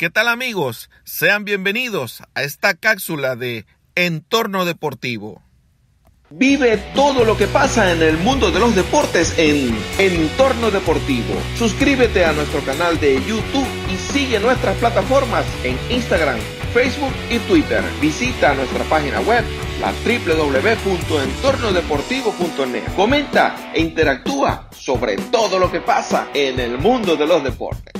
¿Qué tal amigos? Sean bienvenidos a esta cápsula de Entorno Deportivo. Vive todo lo que pasa en el mundo de los deportes en Entorno Deportivo. Suscríbete a nuestro canal de YouTube y sigue nuestras plataformas en Instagram, Facebook y Twitter. Visita nuestra página web la www.entornodeportivo.net. Comenta e interactúa sobre todo lo que pasa en el mundo de los deportes.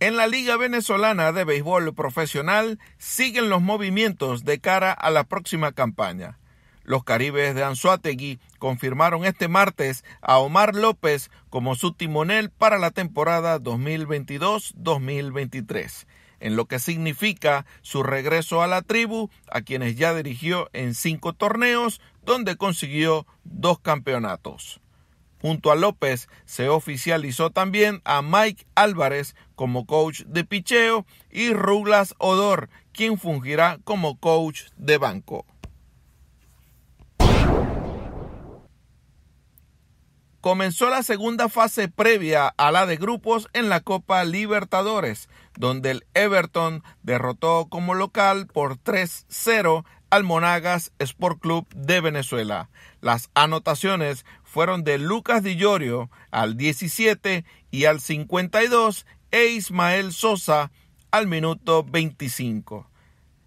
En la Liga Venezolana de Béisbol Profesional siguen los movimientos de cara a la próxima campaña. Los Caribes de Anzuategui confirmaron este martes a Omar López como su timonel para la temporada 2022-2023, en lo que significa su regreso a la tribu, a quienes ya dirigió en cinco torneos, donde consiguió dos campeonatos. Junto a López se oficializó también a Mike Álvarez como coach de picheo y Ruglas Odor, quien fungirá como coach de banco. comenzó la segunda fase previa a la de grupos en la Copa Libertadores, donde el Everton derrotó como local por 3-0 al Monagas Sport Club de Venezuela. Las anotaciones fueron de Lucas Di Llorio al 17 y al 52 e Ismael Sosa al minuto 25.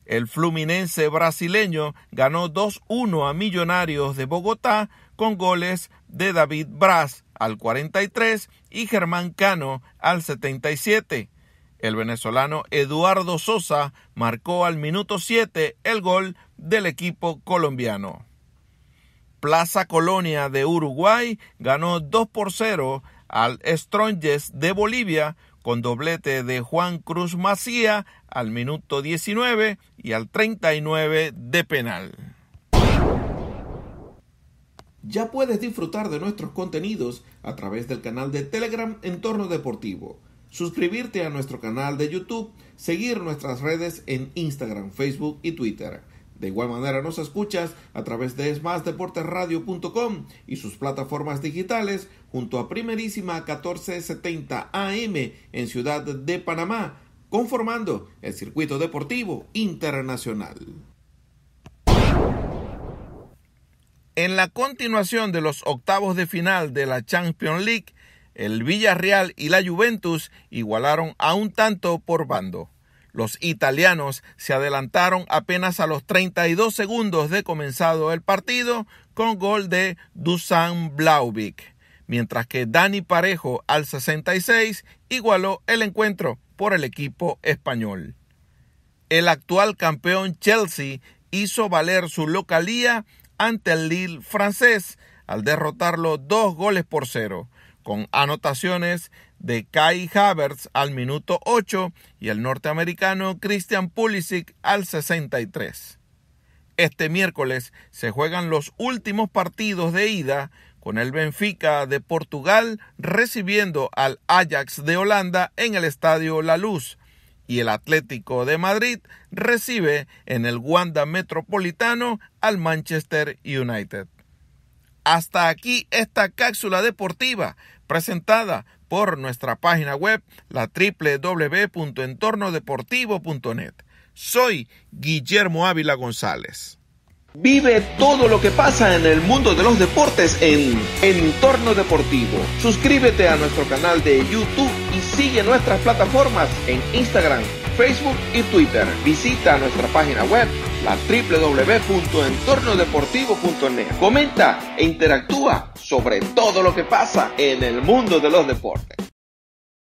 El fluminense brasileño ganó 2-1 a Millonarios de Bogotá con goles de David Braz al 43 y Germán Cano al 77. El venezolano Eduardo Sosa marcó al minuto 7 el gol del equipo colombiano. Plaza Colonia de Uruguay ganó 2 por 0 al Strongest de Bolivia con doblete de Juan Cruz Macía al minuto 19 y al 39 de penal ya puedes disfrutar de nuestros contenidos a través del canal de Telegram Entorno Deportivo, suscribirte a nuestro canal de YouTube, seguir nuestras redes en Instagram, Facebook y Twitter. De igual manera nos escuchas a través de radio.com y sus plataformas digitales junto a Primerísima 1470 AM en Ciudad de Panamá, conformando el circuito deportivo internacional. En la continuación de los octavos de final de la Champions League, el Villarreal y la Juventus igualaron a un tanto por bando. Los italianos se adelantaron apenas a los 32 segundos de comenzado el partido con gol de Dusan Blaubik, mientras que Dani Parejo al 66 igualó el encuentro por el equipo español. El actual campeón Chelsea hizo valer su localía ante el Lille francés al derrotarlo dos goles por cero, con anotaciones de Kai Havertz al minuto 8 y el norteamericano Christian Pulisic al 63. Este miércoles se juegan los últimos partidos de ida con el Benfica de Portugal recibiendo al Ajax de Holanda en el Estadio La Luz y el Atlético de Madrid recibe en el Wanda Metropolitano al Manchester United. Hasta aquí esta cápsula deportiva presentada por nuestra página web la www.entornodeportivo.net. Soy Guillermo Ávila González. Vive todo lo que pasa en el mundo de los deportes en Entorno Deportivo. Suscríbete a nuestro canal de YouTube y sigue nuestras plataformas en Instagram, Facebook y Twitter. Visita nuestra página web, la www.entornodeportivo.net. Comenta e interactúa sobre todo lo que pasa en el mundo de los deportes.